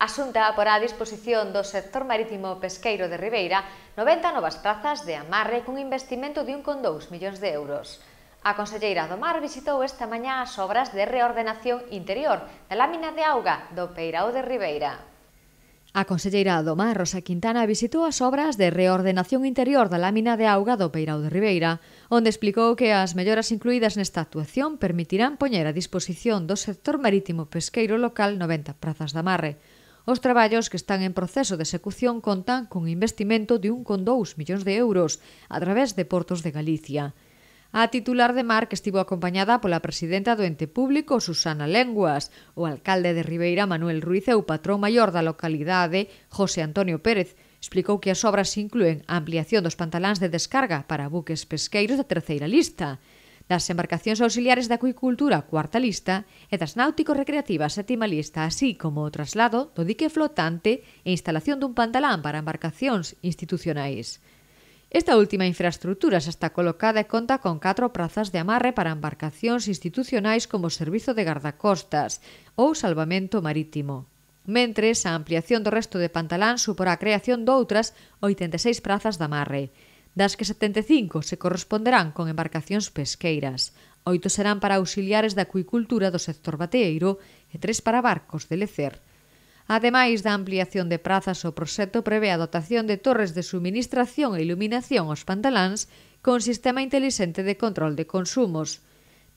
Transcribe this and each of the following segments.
A Xunta porá a disposición do sector marítimo pesqueiro de Ribeira 90 novas prazas de amarre cun investimento de 1,2 millóns de euros. A Conselleira do Mar visitou esta mañá as obras de reordenación interior da lámina de auga do Peirao de Ribeira. A conselleira do Mar, Rosa Quintana, visitou as obras de reordenación interior da lámina de auga do Peirao de Ribeira, onde explicou que as melloras incluídas nesta actuación permitirán poñer a disposición do sector marítimo pesqueiro local 90 prazas de amarre, Os traballos que están en proceso de execución contan con investimento de 1,2 millóns de euros a través de Portos de Galicia. A titular de Mar que estivo acompañada pola presidenta do ente público Susana Lenguas, o alcalde de Ribeira Manuel Ruiz e o patrón maior da localidade José Antonio Pérez, explicou que as obras incluen a ampliación dos pantaláns de descarga para buques pesqueiros da terceira lista, das embarcacións auxiliares da acuicultura cuarta lista e das náuticos recreativas sétima lista, así como o traslado do dique flotante e instalación dun pantalán para embarcacións institucionais. Esta última infraestructura xa está colocada e conta con 4 prazas de amarre para embarcacións institucionais como o Servizo de Gardacostas ou Salvamento Marítimo. Mentres, a ampliación do resto de Pantalán supor a creación doutras 86 prazas de amarre das que 75 se corresponderán con embarcacións pesqueiras, oito serán para auxiliares da acuicultura do sector bateeiro e tres para barcos de lecer. Ademais da ampliación de prazas, o proxecto prevé a dotación de torres de suministración e iluminación aos pantaláns con sistema inteligente de control de consumos.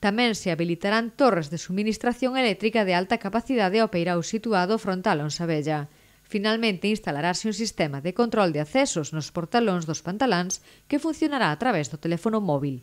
Tamén se habilitarán torres de suministración eléctrica de alta capacidade ao peirao situado frontal a Onsabella. Finalmente instalarase un sistema de control de accesos nos portalóns dos pantaláns que funcionará a través do teléfono móvil.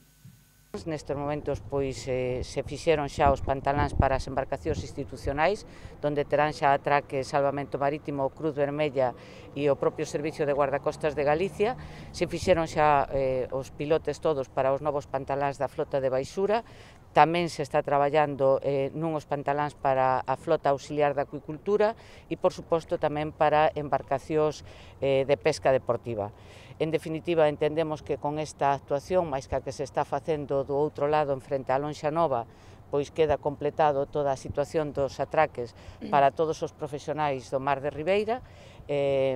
Nestes momentos pois eh, se fixeron xa os pantaláns para as embarcacións institucionais, onde terán xa atraque Salvamento Marítimo, Cruz Vermella e o propio Servicio de Guardacostas de Galicia. Se fixeron xa eh, os pilotes todos para os novos pantaláns da flota de baixura, Tamén se está traballando eh, nunhos pantaláns para a flota auxiliar da acuicultura e, por suposto, tamén para embarcacións eh, de pesca deportiva. En definitiva, entendemos que con esta actuación, máis que a que se está facendo do outro lado, en frente a Lonxa Nova, pois queda completado toda a situación dos atraques para mm. todos os profesionais do Mar de Ribeira. Eh,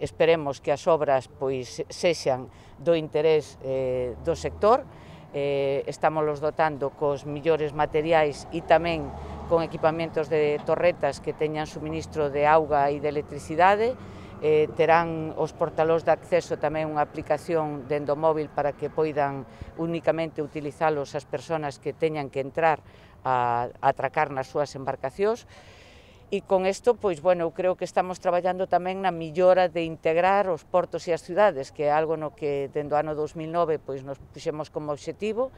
esperemos que as obras pois sexan do interés eh, do sector eh, estamos los dotando cos millores materiais e tamén con equipamentos de torretas que teñan suministro de auga e de electricidade, eh, terán os portalós de acceso tamén unha aplicación dendo móvil para que poidan únicamente utilizalos as persoas que teñan que entrar a, a atracar nas súas embarcacións, E con isto, pois, bueno, eu creo que estamos traballando tamén na millora de integrar os portos e as cidades, que é algo no que dende o ano 2009 pois, nos puxemos como obxectivo.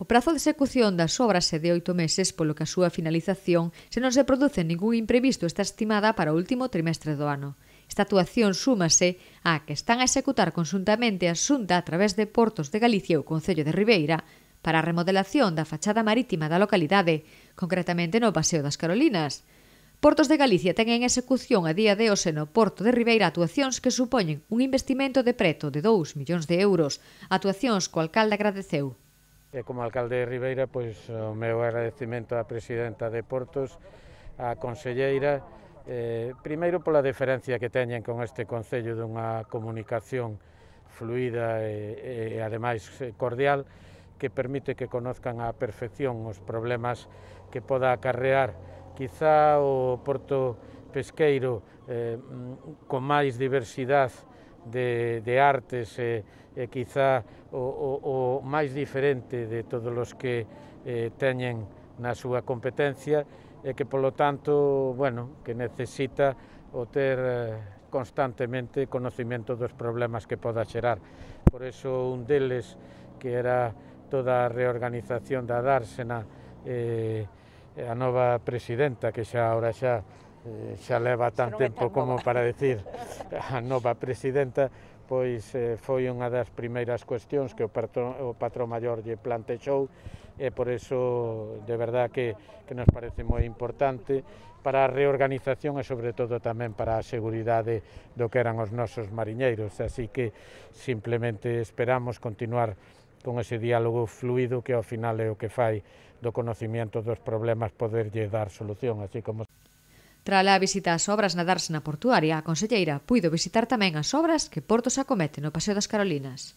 O prazo de execución das obras é de oito meses, polo que a súa finalización, se non se produce ningún imprevisto, está estimada para o último trimestre do ano. Esta actuación súmase á que están a executar consuntamente a Xunta a través de Portos de Galicia e o Concello de Ribeira para a remodelación da fachada marítima da localidade, concretamente no Paseo das Carolinas. Portos de Galicia ten en execución a día de hoxe no Porto de Ribeira actuacións que supoñen un investimento de preto de 2 millóns de euros, actuacións co alcalde agradeceu. E como alcalde de Ribeira, pois, o meu agradecimento á presidenta de Portos, á conselleira, eh, primeiro pola diferencia que teñen con este Concello dunha comunicación fluida e, e ademais eh, cordial, que permite que conozcan a perfección os problemas que poda acarrear quizá o porto pesqueiro eh, con máis diversidade de, de artes e, e quizá o, o, o máis diferente de todos os que eh, teñen na súa competencia e que polo tanto, bueno, que necesita o ter eh, constantemente conocimiento dos problemas que poda xerar. Por eso un deles que era toda da reorganización da Dársena eh, a nova presidenta que xa ahora xa eh, xa leva tan tempo como para decir a nova presidenta pois eh, foi unha das primeiras cuestións que o patrón, o patrón maior lle plantexou e por eso de verdad que, que nos parece moi importante para a reorganización e sobre todo tamén para a seguridade do que eran os nosos mariñeiros así que simplemente esperamos continuar con ese diálogo fluido que ao final é o que fai do conocimiento dos problemas poderlle dar solución, así como... Tra a visita ás obras na Darsena Portuaria, a conselleira puido visitar tamén as obras que Portos acomete no Paseo das Carolinas.